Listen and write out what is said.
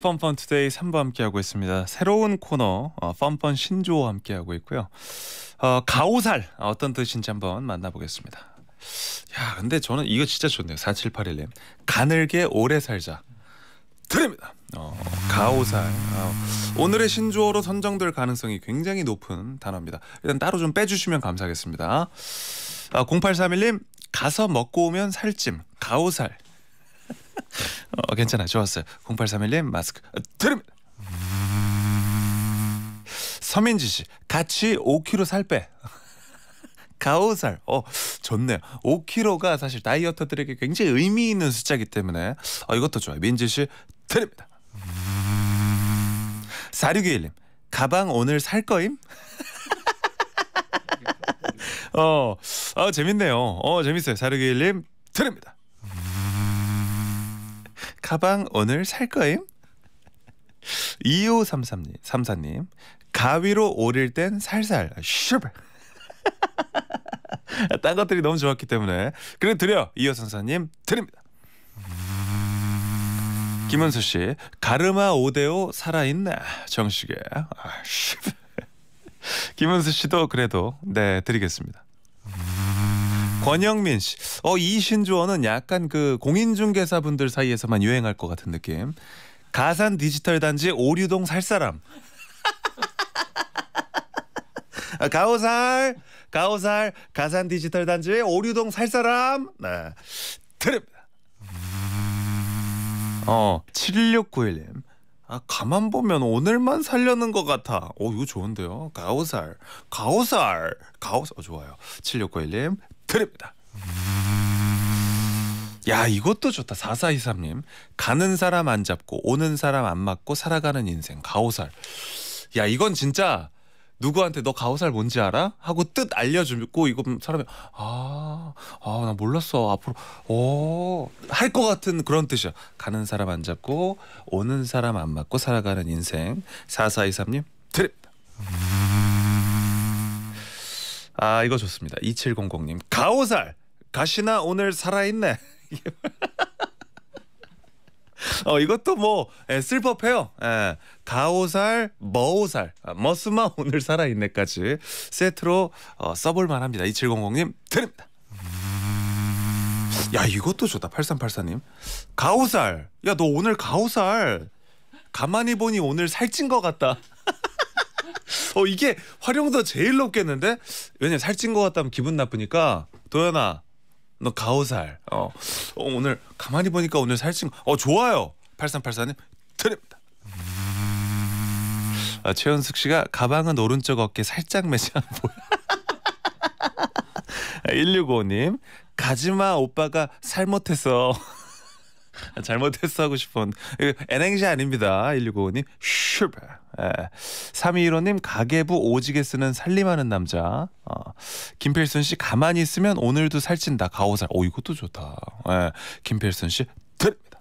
펀펀 투데이 3부 함께하고 있습니다. 새로운 코너 어, 펀펀 신조어 함께하고 있고요. 어, 가오살 어떤 뜻인지 한번 만나보겠습니다. 야 근데 저는 이거 진짜 좋네요. 4781님 가늘게 오래 살자 드립니다. 어, 가오살 어, 오늘의 신조어로 선정될 가능성이 굉장히 높은 단어입니다. 일단 따로 좀 빼주시면 감사하겠습니다. 아, 0831님 가서 먹고 오면 살찜 가오살 어, 괜찮아 좋았어요. 0831님 마스크 드립. 서민지 씨 같이 5kg 살 빼. 가오살. 어, 좋네요. 5kg가 사실 다이어터들에게 굉장히 의미 있는 숫자이기 때문에 어, 이것도 좋아요. 민지 씨 드립니다. 4621님 가방 오늘 살 거임? 어, 어 재밌네요. 어 재밌어요. 4621님 드립니다. 가방 오늘 살 거임? 2533님, 34님. 가위로 오릴 땐 살살. 아, 슈발. 딴 것들이 너무 좋았기 때문에. 그래 드려. 이호 선사님 드립니다. 김은수 씨, 가르마 오데오 살아있네. 정식에. 아, 김은수 씨도 그래도 네 드리겠습니다. 권영민 씨. 어, 이 신조어는 약간 그 공인중개사분들 사이에서만 유행할 것 같은 느낌. 가산 디지털 단지 오류동 살 사람. 아, 가오살, 가오살, 가산 디지털 단지 오류동 살 사람. 네. 드립니다. 어, 7691님. 아 가만 보면 오늘만 살려는 것 같아. 오 이거 좋은데요. 가오살, 가오살, 가오살 어, 좋아요. 7691님 드립니다. 야 이것도 좋다 사사이삼님 가는 사람 안 잡고 오는 사람 안 맞고 살아가는 인생 가오살 야 이건 진짜 누구한테 너 가오살 뭔지 알아? 하고 뜻 알려주고 이거 사람이 아아 아, 나 몰랐어 앞으로 어할것 같은 그런 뜻이야 가는 사람 안 잡고 오는 사람 안 맞고 살아가는 인생 사사이삼님 드립니다 아 이거 좋습니다. 2700님 가오살 가시나 오늘 살아있네. 어 이것도 뭐 예, 슬퍼해요 예, 가오살, 머오살, 아, 머스마 오늘 살아있네까지 세트로 어, 써볼 만합니다. 2700님 드립니다. 야 이것도 좋다. 8384님 가오살. 야 너 오늘 가오살. 가만히 보니 오늘 살찐 것 같다. 어 이게 활용도 제일 높겠는데 왜냐면 살찐 것 같다면 기분 나쁘니까 도연아 너 가오살 어, 어 오늘 가만히 보니까 오늘 살찐 어 좋아요 8384님 드립니다 아, 최현숙 씨가 가방은 오른쪽 어깨 살짝 매장 보여 1655님 아, 가지마 오빠가 잘 못했어 아, 잘못했어 하고 싶은 n 행시 아닙니다 1655님 슈퍼 3215님 예. 가계부 오지게 쓰는 살림하는 남자. 어. 김필순 씨 가만히 있으면 오늘도 살찐다. 가오살. 오 이것도 좋다. 예. 김필순 씨 드립니다.